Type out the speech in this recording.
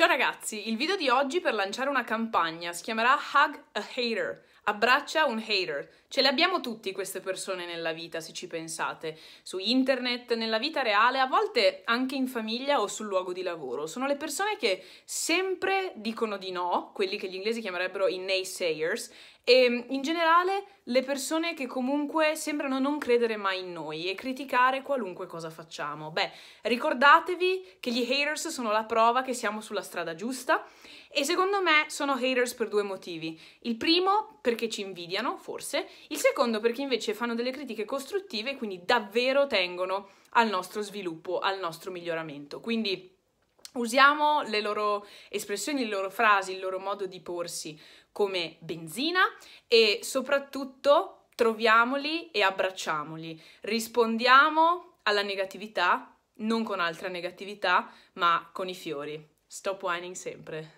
Ciao ragazzi, il video di oggi per lanciare una campagna si chiamerà Hug a Hater, abbraccia un hater. Ce le abbiamo tutti queste persone nella vita, se ci pensate, su internet, nella vita reale, a volte anche in famiglia o sul luogo di lavoro. Sono le persone che sempre dicono di no, quelli che gli inglesi chiamerebbero i naysayers, e mm, in generale le persone che comunque sembrano non credere mai in noi e criticare qualunque cosa facciamo. Beh, ricordatevi che gli haters sono la prova che siamo sulla strada giusta e secondo me sono haters per due motivi. Il primo perché ci invidiano, forse, il secondo perché invece fanno delle critiche costruttive e quindi davvero tengono al nostro sviluppo, al nostro miglioramento. Quindi Usiamo le loro espressioni, le loro frasi, il loro modo di porsi come benzina e soprattutto troviamoli e abbracciamoli. Rispondiamo alla negatività non con altra negatività, ma con i fiori. Stop whining sempre.